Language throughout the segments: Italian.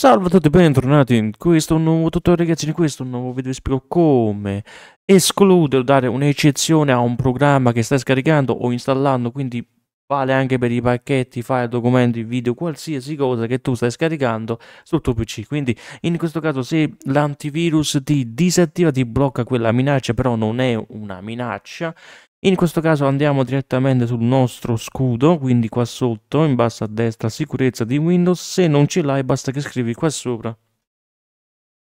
Salve a tutti e bentornati in questo nuovo tutorial ragazzi, in questo nuovo video vi spiego come escludere o dare un'eccezione a un programma che stai scaricando o installando, quindi vale anche per i pacchetti, file, documenti, video, qualsiasi cosa che tu stai scaricando sul tuo PC. Quindi in questo caso se l'antivirus ti disattiva, ti blocca quella minaccia, però non è una minaccia, in questo caso andiamo direttamente sul nostro scudo, quindi qua sotto, in basso a destra, sicurezza di Windows. Se non ce l'hai basta che scrivi qua sopra,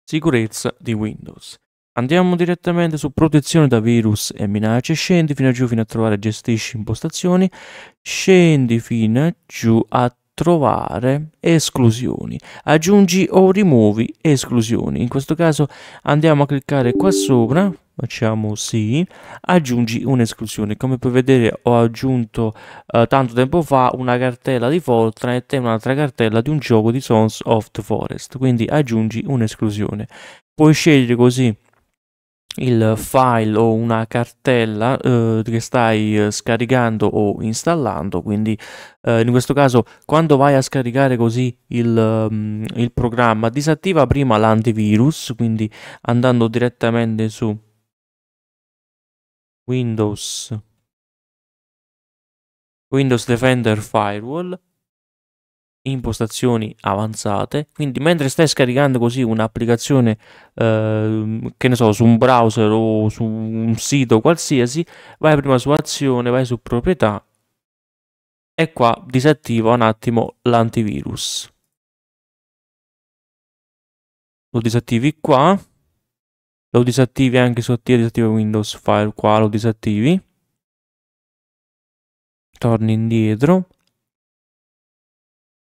sicurezza di Windows. Andiamo direttamente su protezione da virus e minacce, scendi fino a giù fino a trovare gestisci impostazioni, scendi fino a giù a trovare esclusioni, aggiungi o rimuovi esclusioni. In questo caso andiamo a cliccare qua sopra, facciamo sì, aggiungi un'esclusione. Come puoi vedere ho aggiunto eh, tanto tempo fa una cartella di Fortnite e un'altra cartella di un gioco di Sons of the Forest, quindi aggiungi un'esclusione. Puoi scegliere così il file o una cartella eh, che stai eh, scaricando o installando, quindi eh, in questo caso quando vai a scaricare così il, um, il programma disattiva prima l'antivirus, quindi andando direttamente su Windows, Windows Defender Firewall, impostazioni avanzate. Quindi mentre stai scaricando così un'applicazione, eh, che ne so, su un browser o su un sito qualsiasi, vai prima su azione, vai su proprietà e qua disattiva un attimo l'antivirus. Lo disattivi qua lo disattivi anche su attiva disattiva Windows File qua lo disattivi torni indietro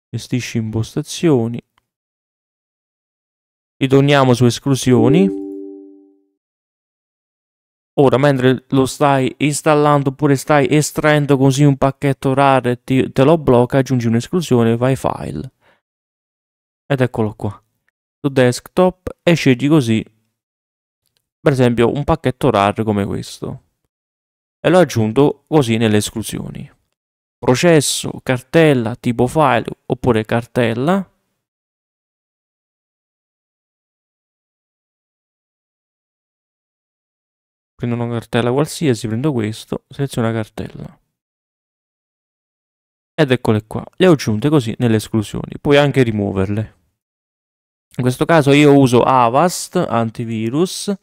gestisci impostazioni ritorniamo su esclusioni Ora, mentre lo stai installando oppure stai estraendo così un pacchetto rare e ti, te lo blocca, aggiungi un'esclusione, vai file. Ed eccolo qua. Su desktop e scegli così per esempio un pacchetto RAR come questo, e l'ho aggiunto così nelle esclusioni. Processo, cartella, tipo file oppure cartella. Prendo una cartella qualsiasi, prendo questo, seleziono la cartella. Ed eccole qua, le ho aggiunte così nelle esclusioni, puoi anche rimuoverle. In questo caso io uso Avast antivirus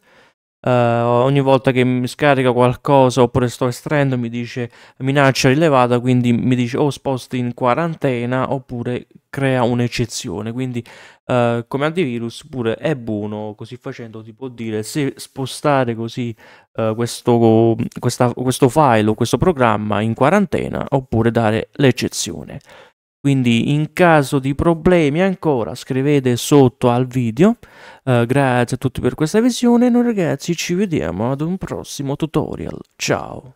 uh, ogni volta che mi scarica qualcosa oppure sto estraendo mi dice minaccia rilevata, quindi mi dice o oh, sposti in quarantena oppure crea un'eccezione. Quindi uh, come antivirus pure è buono, così facendo ti può dire se spostare così uh, questo, questa, questo file o questo programma in quarantena oppure dare l'eccezione. Quindi in caso di problemi ancora scrivete sotto al video. Uh, grazie a tutti per questa visione e noi ragazzi ci vediamo ad un prossimo tutorial. Ciao!